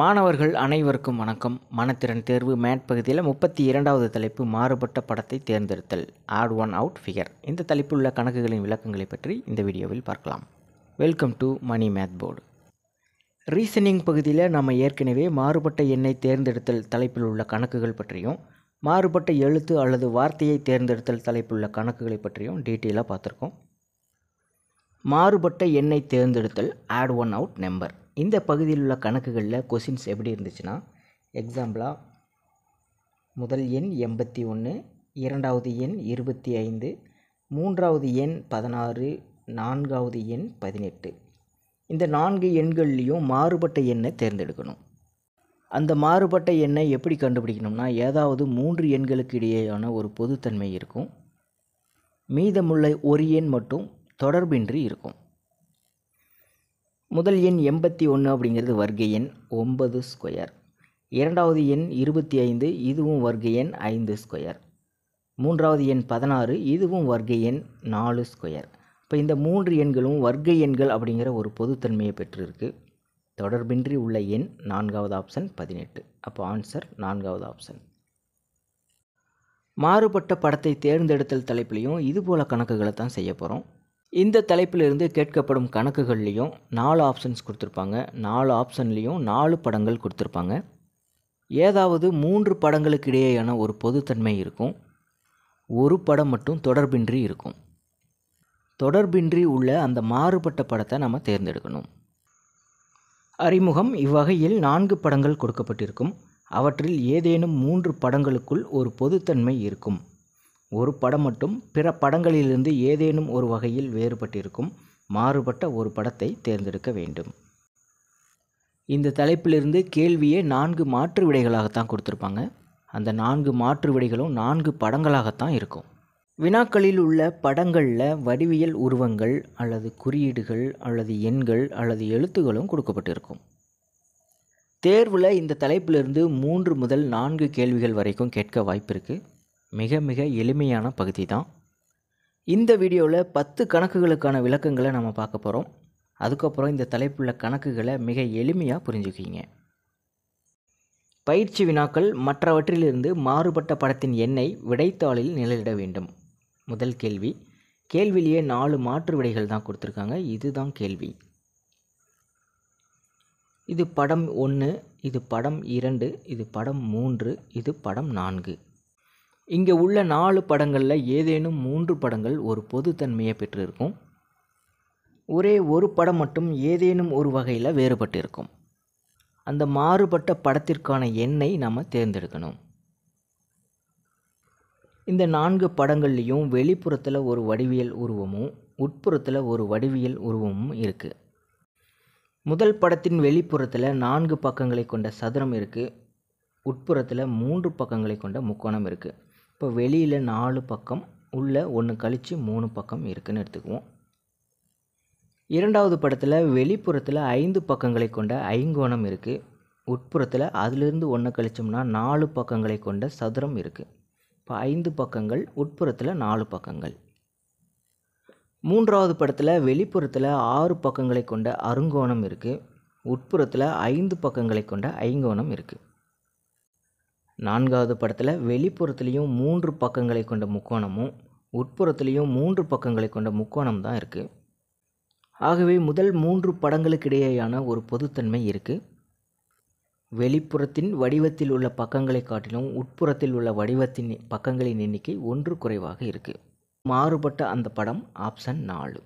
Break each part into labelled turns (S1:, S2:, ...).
S1: மாணவர்கள் அனைவருக்கும் வணக்கம் மனத்திறன் தேர்வு மேட் பகுதியில் முப்பத்தி இரண்டாவது தலைப்பு மாறுபட்ட படத்தை தேர்ந்தெடுத்தல் ஆட் ஒன் அவுட் ஃபிகர் இந்த தலைப்பில் உள்ள கணக்குகளின் விளக்கங்களை பற்றி இந்த வீடியோவில் பார்க்கலாம் welcome to Mani math board reasoning பகுதியில் நம்ம ஏற்கனவே மாறுபட்ட எண்ணை தேர்ந்தெடுத்தல் தலைப்பில் உள்ள கணக்குகள் பற்றியும் மாறுபட்ட எழுத்து அல்லது வார்த்தையை தேர்ந்தெடுத்தல் தலைப்பில் உள்ள கணக்குகளை பற்றியும் டீட்டெயிலாக பார்த்துருக்கோம் மாறுபட்ட எண்ணை தேர்ந்தெடுத்தல் ஆட் ஒன் அவுட் நம்பர் இந்த பகுதியில் உள்ள கணக்குகளில் கொஷின்ஸ் எப்படி இருந்துச்சுன்னா எக்ஸாம்பிளாக முதல் எண் எண்பத்தி ஒன்று இரண்டாவது எண் இருபத்தி ஐந்து மூன்றாவது எண் பதினாறு நான்காவது எண் பதினெட்டு இந்த நான்கு எண்கள்லேயும் மாறுபட்ட எண்ணை தேர்ந்தெடுக்கணும் அந்த மாறுபட்ட எண்ணை எப்படி கண்டுபிடிக்கணும்னா ஏதாவது மூன்று எண்களுக்கு இடையேயான ஒரு பொதுத்தன்மை இருக்கும் மீதமுள்ள ஒரு எண் மட்டும் தொடர்பின்றி இருக்கும் முதல் எண் எண்பத்தி ஒன்று அப்படிங்கிறது வர்க்க எண் ஒன்பது ஸ்கொயர் இரண்டாவது எண் இருபத்தி ஐந்து இதுவும் வர்க்க எண் ஐந்து ஸ்கொயர் மூன்றாவது எண் பதினாறு இதுவும் வர்க்க எண் நாலு ஸ்கொயர் இப்போ இந்த மூன்று எண்களும் வர்க்க எண்கள் அப்படிங்கிற ஒரு பொதுத்தன்மையை பெற்றிருக்கு தொடர்பின்றி உள்ள எண் நான்காவது ஆப்ஷன் பதினெட்டு அப்போ ஆன்சர் நான்காவது ஆப்ஷன் மாறுபட்ட படத்தை தேர்ந்தெடுத்தல் தலைப்பிலையும் இதுபோல் கணக்குகளை தான் செய்ய போகிறோம் இந்த தலைப்பிலிருந்து கேட்கப்படும் கணக்குகள்லேயும் நாலு ஆப்ஷன்ஸ் கொடுத்துருப்பாங்க நாலு ஆப்ஷன்லேயும் நாலு படங்கள் கொடுத்துருப்பாங்க ஏதாவது மூன்று படங்களுக்கு இடையேயான ஒரு பொதுத்தன்மை இருக்கும் ஒரு படம் மட்டும் தொடர்பின்றி இருக்கும் தொடர்பின்றி உள்ள அந்த மாறுபட்ட படத்தை நம்ம தேர்ந்தெடுக்கணும் அறிமுகம் இவ்வகையில் நான்கு படங்கள் கொடுக்கப்பட்டிருக்கும் அவற்றில் ஏதேனும் மூன்று படங்களுக்குள் ஒரு பொதுத்தன்மை இருக்கும் ஒரு படம் மட்டும் பிற படங்களிலிருந்து ஏதேனும் ஒரு வகையில் வேறுபட்டிருக்கும் மாறுபட்ட ஒரு படத்தை தேர்ந்தெடுக்க வேண்டும் இந்த தலைப்பிலிருந்து கேள்வியே நான்கு மாற்று விடைகளாகத்தான் கொடுத்துருப்பாங்க அந்த நான்கு மாற்று விடைகளும் நான்கு படங்களாகத்தான் இருக்கும் வினாக்களில் உள்ள படங்களில் வடிவியல் உருவங்கள் அல்லது குறியீடுகள் அல்லது எண்கள் அல்லது எழுத்துகளும் கொடுக்கப்பட்டிருக்கும் தேர்வில் இந்த தலைப்பிலிருந்து மூன்று முதல் நான்கு கேள்விகள் வரைக்கும் கேட்க வாய்ப்பு இருக்குது மிக மிக எளிமையான பகுதி தான் இந்த வீடியோவில் பத்து கணக்குகளுக்கான விளக்கங்களை நம்ம பார்க்க போகிறோம் அதுக்கப்புறம் இந்த தலைப்புள்ள கணக்குகளை மிக எளிமையாக புரிஞ்சுக்கிங்க பயிற்சி வினாக்கள் மற்றவற்றிலிருந்து மாறுபட்ட படத்தின் எண்ணை விடைத்தாளில் நிழலிட வேண்டும் முதல் கேள்வி கேள்வியிலேயே நாலு மாற்று விடைகள் தான் கொடுத்துருக்காங்க இதுதான் கேள்வி இது படம் ஒன்று இது படம் இரண்டு இது படம் மூன்று இது படம் நான்கு இங்கே உள்ள நாலு படங்களில் ஏதேனும் மூன்று படங்கள் ஒரு பொதுத்தன்மையை பெற்றிருக்கும் ஒரே ஒரு படம் மட்டும் ஏதேனும் ஒரு வகையில் வேறுபட்டிருக்கும் அந்த மாறுபட்ட படத்திற்கான எண்ணை நம்ம தேர்ந்தெடுக்கணும் இந்த நான்கு படங்கள்லேயும் வெளிப்புறத்தில் ஒரு வடிவியல் உருவமும் உட்புறத்தில் ஒரு வடிவியல் உருவமும் இருக்குது முதல் படத்தின் வெளிப்புறத்தில் நான்கு பக்கங்களை கொண்ட சதுரம் இருக்குது உட்புறத்தில் மூன்று பக்கங்களை கொண்ட முக்கோணம் இருக்குது இப்போ வெளியில் நாலு பக்கம் உள்ளே ஒன்று கழித்து மூணு பக்கம் இருக்குதுன்னு எடுத்துக்குவோம் இரண்டாவது படத்தில் வெளிப்புறத்தில் ஐந்து பக்கங்களை கொண்ட ஐங்கோணம் இருக்குது உட்புறத்தில் அதிலிருந்து ஒன்று கழிச்சோம்னா நாலு பக்கங்களை கொண்ட சதுரம் இருக்குது இப்போ ஐந்து பக்கங்கள் உட்புறத்தில் நாலு பக்கங்கள் மூன்றாவது படத்தில் வெளிப்புறத்தில் ஆறு பக்கங்களை கொண்ட அருங்கோணம் இருக்குது உட்புறத்தில் ஐந்து பக்கங்களை கொண்ட ஐங்கோணம் இருக்குது நான்காவது படத்தில் வெளிப்புறத்துலேயும் மூன்று பக்கங்களை கொண்ட முக்கோணமும் உட்புறத்துலேயும் மூன்று பக்கங்களை கொண்ட முக்கோணம் தான் இருக்குது ஆகவே முதல் மூன்று படங்களுக்கிடையேயான ஒரு பொதுத்தன்மை இருக்குது வெளிப்புறத்தின் வடிவத்தில் உள்ள பக்கங்களை காட்டிலும் உட்புறத்தில் உள்ள வடிவத்தின் பக்கங்களின் எண்ணிக்கை ஒன்று குறைவாக இருக்குது மாறுபட்ட அந்த படம் ஆப்ஷன் நாலு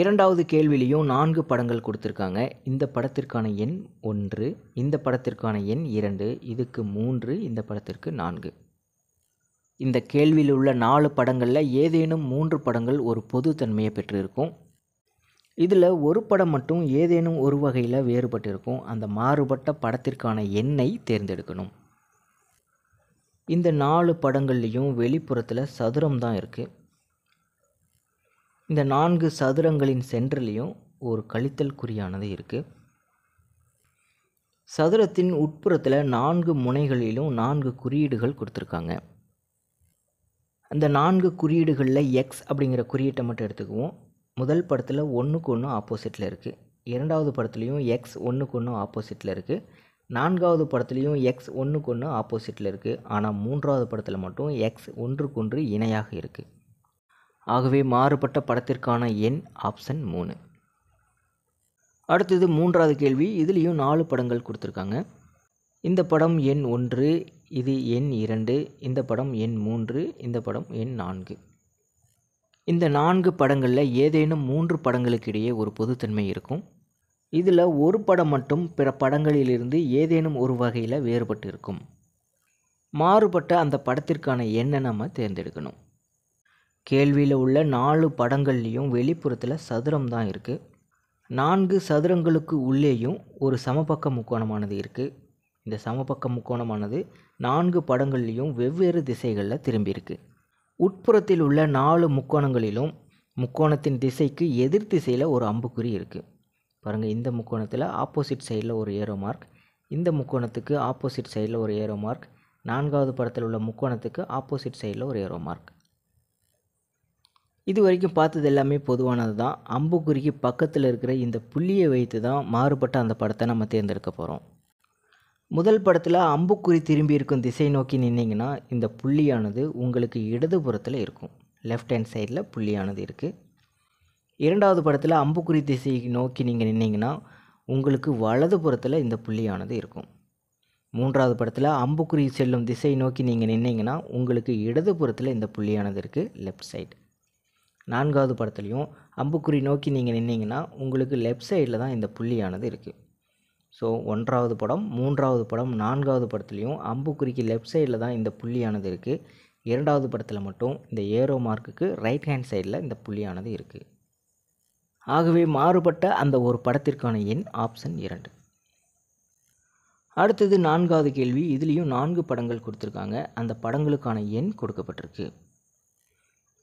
S1: இரண்டாவது கேள்விலையும் நான்கு படங்கள் கொடுத்துருக்காங்க இந்த படத்திற்கான எண் ஒன்று இந்த படத்திற்கான எண் இரண்டு இதுக்கு மூன்று இந்த படத்திற்கு நான்கு இந்த கேள்வியில் உள்ள நாலு படங்களில் ஏதேனும் மூன்று படங்கள் ஒரு பொது தன்மையை பெற்றிருக்கும் இதில் ஒரு படம் மட்டும் ஏதேனும் ஒரு வகையில் வேறுபட்டிருக்கும் அந்த மாறுபட்ட படத்திற்கான எண்ணை தேர்ந்தெடுக்கணும் இந்த நாலு படங்கள்லேயும் வெளிப்புறத்தில் சதுரம் தான் இருக்குது இந்த நான்கு சதுரங்களின் சென்டர்லேயும் ஒரு கழித்தல் குறியானது இருக்குது சதுரத்தின் உட்புறத்தில் நான்கு முனைகளிலும் நான்கு குறியீடுகள் கொடுத்துருக்காங்க அந்த நான்கு குறியீடுகளில் எக்ஸ் அப்படிங்கிற குறியீட்டை மட்டும் எடுத்துக்குவோம் முதல் படத்தில் ஒன்றுக்கு ஒன்று ஆப்போசிட்டில் இருக்குது இரண்டாவது படத்துலேயும் எக்ஸ் ஒன்றுக்கு ஒன்று ஆப்போசிட்டில் இருக்குது நான்காவது படத்துலேயும் எக்ஸ் ஒன்றுக்கு ஒன்று ஆப்போசிட்டில் இருக்குது ஆனால் மூன்றாவது படத்தில் மட்டும் எக்ஸ் ஒன்றுக்கொன்று இணையாக இருக்குது ஆகவே மாறுபட்ட படத்திற்கான எண் ஆப்ஷன் மூணு அடுத்தது மூன்றாவது கேள்வி இதுலேயும் நாலு படங்கள் கொடுத்துருக்காங்க இந்த படம் எண் ஒன்று இது எண் இரண்டு இந்த படம் எண் மூன்று இந்த படம் எண் நான்கு இந்த நான்கு படங்களில் ஏதேனும் மூன்று படங்களுக்கு இடையே ஒரு பொதுத்தன்மை இருக்கும் இதில் ஒரு படம் மட்டும் பிற படங்களிலிருந்து ஏதேனும் ஒரு வகையில் வேறுபட்டு இருக்கும் மாறுபட்ட அந்த படத்திற்கான எண்ணை நம்ம தேர்ந்தெடுக்கணும் கேள்வியில் உள்ள நாலு படங்கள்லேயும் வெளிப்புறத்தில் சதுரம் தான் இருக்குது நான்கு சதுரங்களுக்கு உள்ளேயும் ஒரு சமபக்க முக்கோணமானது இருக்குது இந்த சமபக்க முக்கோணமானது நான்கு படங்கள்லேயும் வெவ்வேறு திசைகளில் திரும்பியிருக்கு உட்புறத்தில் உள்ள நாலு முக்கோணங்களிலும் முக்கோணத்தின் திசைக்கு எதிர் திசையில் ஒரு அம்புக்குறி இருக்குது பாருங்கள் இந்த முக்கோணத்தில் ஆப்போசிட் சைடில் ஒரு ஏரோ மார்க் இந்த முக்கோணத்துக்கு ஆப்போசிட் சைடில் ஒரு ஏரோ மார்க் நான்காவது படத்தில் உள்ள முக்கோணத்துக்கு ஆப்போசிட் சைடில் ஒரு ஏரோ மார்க் இது வரைக்கும் பார்த்தது எல்லாமே பொதுவானது தான் அம்புக்குறிக்கு பக்கத்தில் இருக்கிற இந்த புள்ளியை வைத்து தான் மாறுபட்ட அந்த படத்தை நம்ம தேர்ந்தெடுக்க போகிறோம் முதல் படத்தில் அம்புக்குறி திரும்பி இருக்கும் திசை நோக்கி நின்னீங்கன்னா இந்த புள்ளியானது உங்களுக்கு இடதுபுறத்தில் இருக்கும் லெஃப்ட் ஹேண்ட் சைடில் புள்ளியானது இருக்குது இரண்டாவது படத்தில் அம்புக்குறி திசை நோக்கி நீங்கள் நின்னீங்கன்னா உங்களுக்கு வலதுபுறத்தில் இந்த புள்ளியானது இருக்கும் மூன்றாவது படத்தில் அம்புக்குறி செல்லும் திசை நோக்கி நீங்கள் நின்னீங்கன்னா உங்களுக்கு இடதுபுறத்தில் இந்த புள்ளியானது இருக்குது லெஃப்ட் சைடு நான்காவது படத்துலையும் அம்புக்குறி நோக்கி நீங்கள் நின்னீங்கன்னா உங்களுக்கு லெஃப்ட் சைடில் தான் இந்த புள்ளியானது இருக்குது ஸோ ஒன்றாவது படம் மூன்றாவது படம் நான்காவது படத்துலையும் அம்புக்குறிக்கு லெஃப்ட் சைடில் தான் இந்த புள்ளியானது இருக்குது இரண்டாவது படத்தில் மட்டும் இந்த ஏரோ மார்க்குக்கு ரைட் ஹேண்ட் சைடில் இந்த புள்ளியானது இருக்குது ஆகவே மாறுபட்ட அந்த ஒரு படத்திற்கான எண் ஆப்ஷன் இரண்டு அடுத்தது நான்காவது கேள்வி இதுலேயும் நான்கு படங்கள் கொடுத்துருக்காங்க அந்த படங்களுக்கான எண் கொடுக்கப்பட்டிருக்கு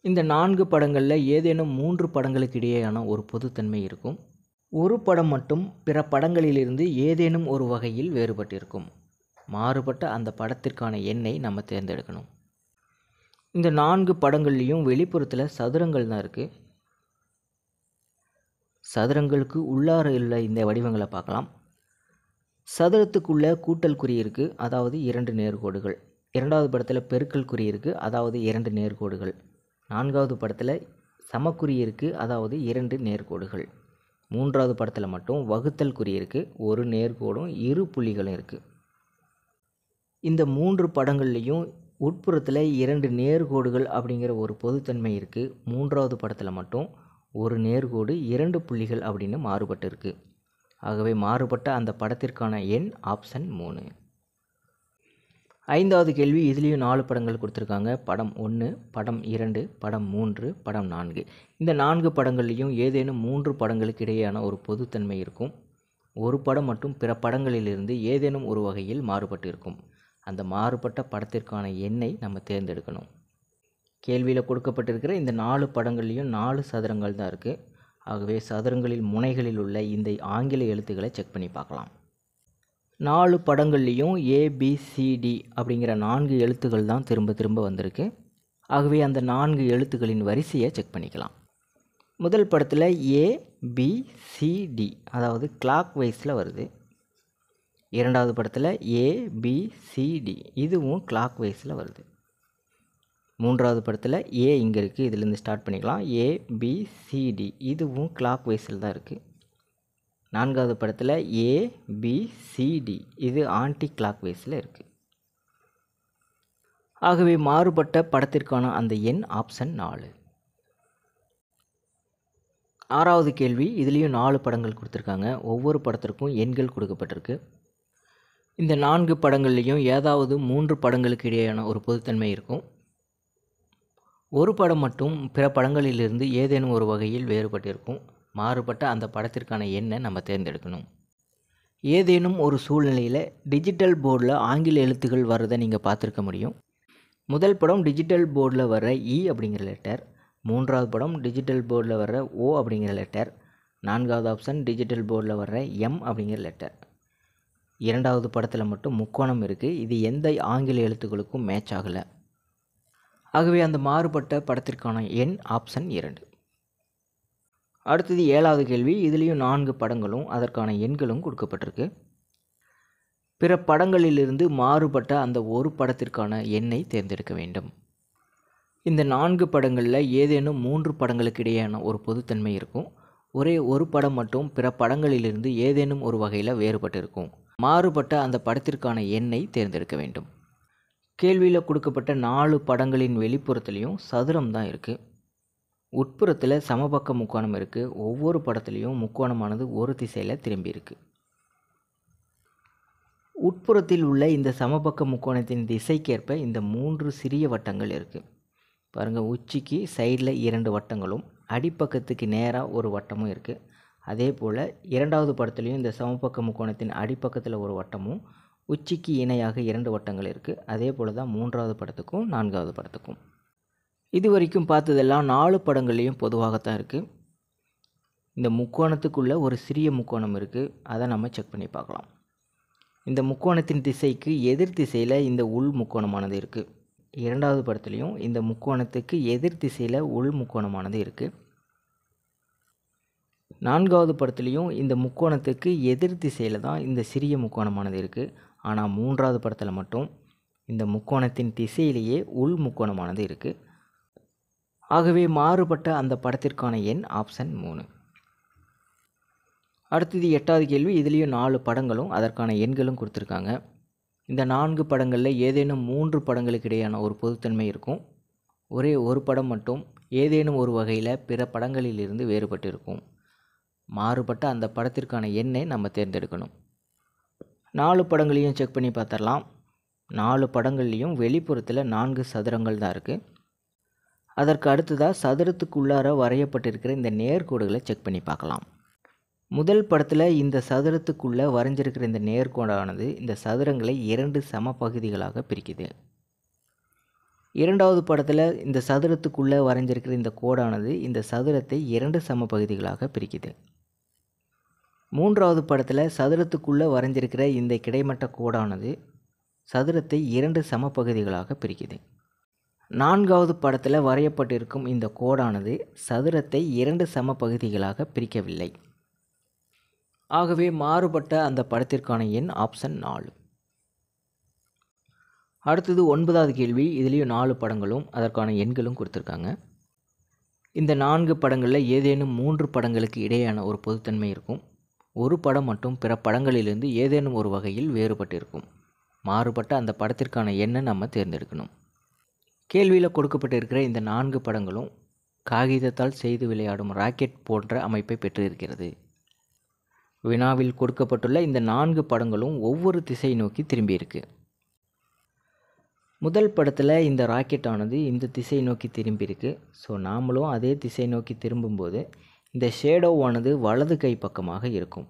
S1: இந்த நான்கு படங்களில் ஏதேனும் மூன்று படங்களுக்கு இடையேயான ஒரு பொதுத்தன்மை இருக்கும் ஒரு படம் மட்டும் பிற படங்களிலிருந்து ஏதேனும் ஒரு வகையில் வேறுபட்டிருக்கும் மாறுபட்ட அந்த படத்திற்கான எண்ணை நம்ம தேர்ந்தெடுக்கணும் இந்த நான்கு படங்கள்லேயும் வெளிப்புறத்தில் சதுரங்கள் தான் இருக்குது சதுரங்களுக்கு உள்ளார உள்ள இந்த வடிவங்களை பார்க்கலாம் சதுரத்துக்குள்ளே கூட்டல் குறி இருக்குது அதாவது இரண்டு நேர்கோடுகள் இரண்டாவது படத்தில் பெருக்கல் குறி இருக்குது அதாவது இரண்டு நேர்கோடுகள் நான்காவது படத்தில் சமக்குறி இருக்குது அதாவது இரண்டு நேர்கோடுகள் மூன்றாவது படத்தில் மட்டும் வகுத்தல் குறி இருக்குது ஒரு நேர்கோடும் இரு புள்ளிகளும் இருக்குது இந்த மூன்று படங்கள்லேயும் உட்புறத்தில் இரண்டு நேர்கோடுகள் அப்படிங்கிற ஒரு பொதுத்தன்மை இருக்குது மூன்றாவது படத்தில் மட்டும் ஒரு நேர்கோடு இரண்டு புள்ளிகள் அப்படின்னு மாறுபட்டு இருக்குது ஆகவே மாறுபட்ட அந்த படத்திற்கான எண் ஆப்ஷன் மூணு ஐந்தாவது கேள்வி இதுலேயும் நாலு படங்கள் கொடுத்துருக்காங்க படம் ஒன்று படம் இரண்டு படம் மூன்று படம் நான்கு இந்த நான்கு படங்கள்லேயும் ஏதேனும் மூன்று படங்களுக்கு இடையேயான ஒரு பொதுத்தன்மை இருக்கும் ஒரு படம் மற்றும் பிற படங்களிலிருந்து ஏதேனும் ஒரு வகையில் மாறுபட்டு இருக்கும் அந்த மாறுபட்ட படத்திற்கான எண்ணை நம்ம தேர்ந்தெடுக்கணும் கேள்வியில் கொடுக்கப்பட்டிருக்கிற இந்த நாலு படங்கள்லேயும் நாலு சதுரங்கள் தான் இருக்குது ஆகவே சதுரங்களில் முனைகளில் உள்ள இந்த ஆங்கில எழுத்துக்களை செக் பண்ணி பார்க்கலாம் நாலு படங்கள்லேயும் ஏபிசிடி அப்படிங்கிற நான்கு எழுத்துக்கள் தான் திரும்ப திரும்ப வந்திருக்கு ஆகவே அந்த நான்கு எழுத்துக்களின் வரிசையை செக் பண்ணிக்கலாம் முதல் படத்தில் ஏபிசிடி அதாவது கிளாக் வைஸில் வருது இரண்டாவது படத்தில் ஏபிசிடி இதுவும் கிளாக் வைஸில் வருது மூன்றாவது படத்தில் ஏ இங்கே இருக்குது இதிலேருந்து ஸ்டார்ட் பண்ணிக்கலாம் ஏபிசிடி இதுவும் கிளாக் வைஸில் தான் இருக்குது நான்காவது படத்தில் ஏ பி சிடி இது ஆன்டி கிளாக் வேஸில் இருக்குது ஆகவே மாறுபட்ட படத்திற்கான அந்த எண் ஆப்ஷன் நாலு ஆறாவது கேள்வி இதுலேயும் நாலு படங்கள் கொடுத்துருக்காங்க ஒவ்வொரு படத்திற்கும் எண்கள் கொடுக்கப்பட்டிருக்கு இந்த நான்கு படங்கள்லேயும் ஏதாவது மூன்று படங்களுக்கு இடையேயான ஒரு பொதுத்தன்மை இருக்கும் ஒரு படம் மட்டும் பிற படங்களிலிருந்து ஏதேனும் ஒரு வகையில் வேறுபட்டிருக்கும் மாறுபட்ட அந்த படத்திற்கான எண்ணை நம்ம தேர்ந்தெடுக்கணும் ஏதேனும் ஒரு சூழ்நிலையில் டிஜிட்டல் போர்டில் ஆங்கில எழுத்துக்கள் வர்றதை நீங்கள் பார்த்துருக்க முடியும் முதல் படம் டிஜிட்டல் போர்டில் வர்ற இ அப்படிங்கிற லெட்டர் மூன்றாவது படம் டிஜிட்டல் போர்டில் வர்ற ஓ அப்படிங்கிற லெட்டர் நான்காவது ஆப்ஷன் டிஜிட்டல் போர்டில் வர்ற எம் அப்படிங்கிற லெட்டர் இரண்டாவது படத்தில் மட்டும் முக்கோணம் இருக்குது இது எந்த ஆங்கில எழுத்துக்களுக்கும் மேட்ச் ஆகலை ஆகவே அந்த மாறுபட்ட படத்திற்கான எண் ஆப்ஷன் இரண்டு அடுத்தது ஏழாவது கேள்வி இதுலேயும் நான்கு படங்களும் அதற்கான எண்களும் கொடுக்கப்பட்டிருக்கு பிற படங்களிலிருந்து மாறுபட்ட அந்த ஒரு படத்திற்கான எண்ணை தேர்ந்தெடுக்க வேண்டும் இந்த நான்கு படங்களில் ஏதேனும் மூன்று படங்களுக்கு இடையேயான ஒரு பொதுத்தன்மை இருக்கும் ஒரே ஒரு படம் மட்டும் பிற படங்களிலிருந்து ஏதேனும் ஒரு வகையில் வேறுபட்டு இருக்கும் மாறுபட்ட அந்த படத்திற்கான எண்ணை தேர்ந்தெடுக்க வேண்டும் கேள்வியில் கொடுக்கப்பட்ட நாலு படங்களின் வெளிப்புறத்துலேயும் சதுரம் தான் இருக்குது உட்புறத்தில் சமபக்க முக்கோணம் இருக்குது ஒவ்வொரு படத்துலேயும் முக்கோணமானது ஒரு திசையில் திரும்பி இருக்குது உட்புறத்தில் உள்ள இந்த சமபக்க முக்கோணத்தின் திசைக்கேற்ப இந்த மூன்று சிறிய வட்டங்கள் இருக்குது பாருங்கள் உச்சிக்கு சைடில் இரண்டு வட்டங்களும் அடிப்பக்கத்துக்கு நேராக ஒரு வட்டமும் இருக்குது அதே போல் இரண்டாவது படத்துலேயும் இந்த சமபக்க முக்கோணத்தின் அடிப்பக்கத்தில் ஒரு வட்டமும் உச்சிக்கு இணையாக இரண்டு வட்டங்கள் இருக்குது அதே போல் தான் மூன்றாவது படத்துக்கும் நான்காவது படத்துக்கும் இது வரைக்கும் பார்த்ததெல்லாம் நாலு படங்கள்லேயும் பொதுவாகத்தான் இருக்குது இந்த முக்கோணத்துக்குள்ளே ஒரு சிறிய முக்கோணம் இருக்குது அதை நம்ம செக் பண்ணி பார்க்கலாம் இந்த முக்கோணத்தின் திசைக்கு எதிர் திசையில் இந்த உள் முக்கோணமானது இருக்குது இரண்டாவது படத்துலையும் இந்த முக்கோணத்துக்கு எதிர் திசையில் உள் முக்கோணமானது இருக்குது நான்காவது படத்துலையும் இந்த முக்கோணத்துக்கு எதிர் திசையில் தான் இந்த சிறிய முக்கோணமானது இருக்குது ஆனால் மூன்றாவது படத்தில் மட்டும் இந்த முக்கோணத்தின் திசையிலேயே உள் முக்கோணமானது இருக்குது ஆகவே மாறுபட்ட அந்த படத்திற்கான எண் ஆப்ஷன் மூணு அடுத்தது எட்டாவது கேள்வி இதுலேயும் நாலு படங்களும் அதற்கான எண்களும் கொடுத்துருக்காங்க இந்த நான்கு படங்களில் ஏதேனும் மூன்று படங்களுக்கு இடையான ஒரு பொதுத்தன்மை இருக்கும் ஒரே ஒரு படம் மட்டும் ஏதேனும் ஒரு வகையில் பிற படங்களிலிருந்து வேறுபட்டு இருக்கும் மாறுபட்ட அந்த படத்திற்கான எண்ணை நம்ம தேர்ந்தெடுக்கணும் நாலு படங்களையும் செக் பண்ணி பார்த்துடலாம் நாலு படங்கள்லேயும் வெளிப்புறத்தில் நான்கு சதுரங்கள் தான் இருக்குது அதற்கு அடுத்ததாக சதுரத்துக்குள்ளார வரையப்பட்டிருக்கிற இந்த நேர்கோடுகளை செக் பண்ணி பார்க்கலாம் முதல் படத்தில் இந்த சதுரத்துக்குள்ளே வரைஞ்சிருக்கிற இந்த நேர்கோடானது இந்த சதுரங்களை இரண்டு சம பகுதிகளாக பிரிக்குது இரண்டாவது படத்தில் இந்த சதுரத்துக்குள்ளே வரைஞ்சிருக்கிற இந்த கோடானது இந்த சதுரத்தை இரண்டு சம பகுதிகளாக பிரிக்குது மூன்றாவது படத்தில் சதுரத்துக்குள்ளே வரைஞ்சிருக்கிற இந்த கிடைமட்ட கோடானது சதுரத்தை இரண்டு சம பகுதிகளாக பிரிக்குது நான்காவது படத்தில் வரையப்பட்டிருக்கும் இந்த கோடானது சதுரத்தை இரண்டு சம பகுதிகளாக பிரிக்கவில்லை ஆகவே மாறுபட்ட அந்த படத்திற்கான எண் ஆப்ஷன் நாலு அடுத்தது ஒன்பதாவது கேள்வி இதுலேயும் நாலு படங்களும் அதற்கான எண்களும் கொடுத்துருக்காங்க இந்த நான்கு படங்களில் ஏதேனும் மூன்று படங்களுக்கு இடையேயான ஒரு பொதுத்தன்மை இருக்கும் ஒரு படம் மற்றும் பிற படங்களிலிருந்து ஏதேனும் ஒரு வகையில் வேறுபட்டிருக்கும் மாறுபட்ட அந்த படத்திற்கான எண்ணை நம்ம தேர்ந்தெடுக்கணும் கேள்வியில் கொடுக்கப்பட்டிருக்கிற இந்த நான்கு படங்களும் காகிதத்தால் செய்து விளையாடும் ராக்கெட் போன்ற அமைப்பை பெற்றிருக்கிறது வினாவில் கொடுக்கப்பட்டுள்ள இந்த நான்கு படங்களும் ஒவ்வொரு திசை நோக்கி திரும்பியிருக்கு முதல் படத்தில் இந்த ராக்கெட் ஆனது இந்த திசை நோக்கி திரும்பியிருக்கு ஸோ நாமளும் அதே திசை நோக்கி திரும்பும்போது இந்த ஷேடோவானது வலது கை பக்கமாக இருக்கும்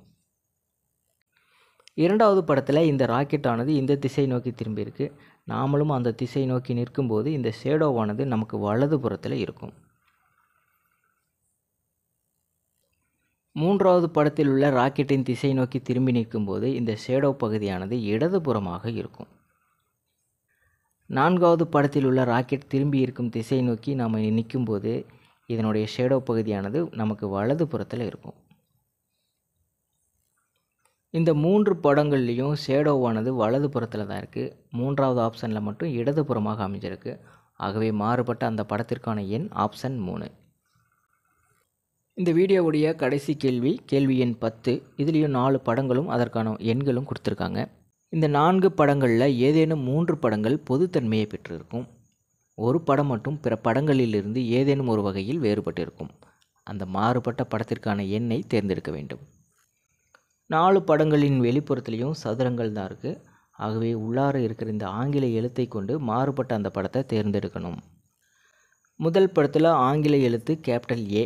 S1: இரண்டாவது படத்தில் இந்த ராக்கெட் ஆனது இந்த திசை நோக்கி திரும்பியிருக்கு நாமளும் அந்த திசை நோக்கி நிற்கும்போது இந்த ஷேடோவானது நமக்கு வலது புறத்தில் இருக்கும் மூன்றாவது படத்தில் உள்ள ராக்கெட்டின் திசை நோக்கி திரும்பி நிற்கும்போது இந்த ஷேடோ பகுதியானது இடதுபுறமாக இருக்கும் நான்காவது படத்தில் உள்ள ராக்கெட் திரும்பி இருக்கும் திசை நோக்கி நாம் நிற்கும்போது இதனுடைய ஷேடோ பகுதியானது நமக்கு வலது புறத்தில் இருக்கும் இந்த மூன்று படங்கள்லேயும் ஷேடோவானது வலது புறத்தில் தான் இருக்குது மூன்றாவது ஆப்ஷனில் மட்டும் இடதுபுறமாக அமைஞ்சிருக்கு ஆகவே மாறுபட்ட அந்த படத்திற்கான எண் ஆப்ஷன் மூணு இந்த வீடியோவுடைய கடைசி கேள்வி கேள்வி எண் பத்து இதுலேயும் நாலு படங்களும் அதற்கான எண்களும் கொடுத்துருக்காங்க இந்த நான்கு படங்களில் ஏதேனும் மூன்று படங்கள் பொதுத்தன்மையை பெற்றிருக்கும் ஒரு படம் மட்டும் பிற படங்களிலிருந்து ஏதேனும் ஒரு வகையில் வேறுபட்டிருக்கும் அந்த மாறுபட்ட படத்திற்கான எண்ணை தேர்ந்தெடுக்க வேண்டும் நாலு படங்களின் வெளிப்புறத்துலேயும் சதுரங்கள் தான் இருக்குது ஆகவே உள்ளார இருக்கிற இந்த ஆங்கில எழுத்தை கொண்டு மாறுபட்ட அந்த படத்தை தேர்ந்தெடுக்கணும் முதல் படத்தில் ஆங்கில எழுத்து கேபிட்டல் ஏ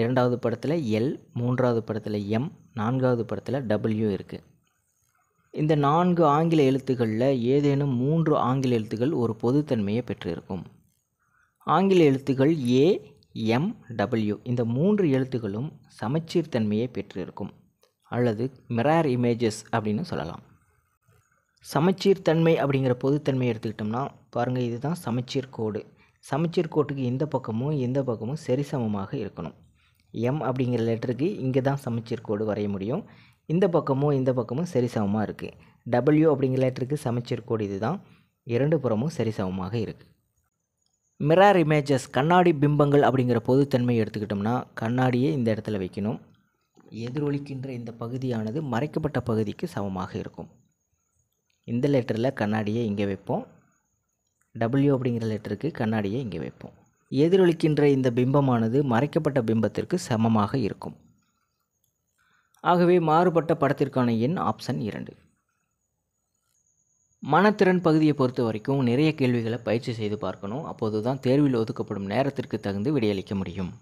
S1: இரண்டாவது படத்தில் எல் மூன்றாவது படத்தில் எம் நான்காவது படத்தில் டபிள்யூ இருக்குது இந்த நான்கு ஆங்கில எழுத்துக்களில் ஏதேனும் மூன்று ஆங்கில எழுத்துக்கள் ஒரு பொதுத்தன்மையை பெற்றிருக்கும் ஆங்கில எழுத்துக்கள் ஏ எம் டபிள்யூ இந்த மூன்று எழுத்துக்களும் சமச்சீர்த்தன்மையை பெற்றிருக்கும் அல்லது மிரார் இமேஜஸ் அப்படின்னு சொல்லலாம் சமச்சீர் தன்மை அப்படிங்கிற பொதுத்தன்மை எடுத்துக்கிட்டோம்னா பாருங்கள் இதுதான் சமச்சீர் கோடு சமச்சீர் கோட்டுக்கு இந்த பக்கமும் எந்த பக்கமும் சரிசமமாக இருக்கணும் எம் அப்படிங்கிற லெட்டருக்கு இங்கே தான் சமச்சீர் கோடு வரைய முடியும் இந்த பக்கமும் இந்த பக்கமும் சரிசமமாக இருக்குது டபிள்யூ அப்படிங்கிற லெட்டருக்கு சமச்சீர் கோடு இது இரண்டு புறமும் சரிசமமாக இருக்குது மிரார் இமேஜஸ் கண்ணாடி பிம்பங்கள் அப்படிங்கிற பொதுத்தன்மை எடுத்துக்கிட்டோம்னா கண்ணாடியை இந்த இடத்துல வைக்கணும் எதிரொலிக்கின்ற இந்த பகுதியானது மறைக்கப்பட்ட பகுதிக்கு சமமாக இருக்கும் இந்த லெட்டரில் கண்ணாடியை இங்கே வைப்போம் டபிள்யூ அப்படிங்கிற லெட்டருக்கு கண்ணாடியை இங்கே வைப்போம் எதிரொலிக்கின்ற இந்த பிம்பமானது மறைக்கப்பட்ட பிம்பத்திற்கு சமமாக இருக்கும் ஆகவே மாறுபட்ட படத்திற்கான எண் ஆப்ஷன் இரண்டு மனத்திறன் பகுதியை பொறுத்த வரைக்கும் நிறைய கேள்விகளை பயிற்சி செய்து பார்க்கணும் அப்போது தான் தேர்வில் ஒதுக்கப்படும் நேரத்திற்கு தகுந்து விடையளிக்க முடியும்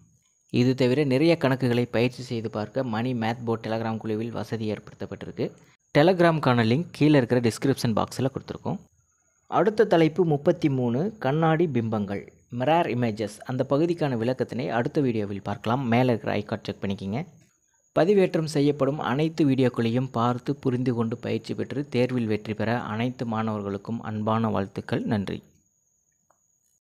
S1: இது தவிர நிறைய கணக்குகளை பயிற்சி செய்து பார்க்க மணி மேத் போர்ட் டெலகிராம் குழுவில் வசதி ஏற்படுத்தப்பட்டிருக்கு டெலகிராம்கான லிங்க் கீழே இருக்கிற டிஸ்கிரிப்ஷன் பாக்ஸில் கொடுத்துருக்கோம் அடுத்த தலைப்பு முப்பத்தி மூணு கண்ணாடி பிம்பங்கள் மிரார் இமேஜஸ் அந்த பகுதிக்கான விளக்கத்தினை அடுத்த வீடியோவில் பார்க்கலாம் மேலே இருக்கிற ஐக்கார்ட் செக் பண்ணிக்கிங்க பதிவேற்றம் செய்யப்படும் அனைத்து வீடியோக்களையும் பார்த்து புரிந்து கொண்டு பயிற்சி பெற்று தேர்வில் வெற்றி பெற அனைத்து மாணவர்களுக்கும் அன்பான வாழ்த்துக்கள் நன்றி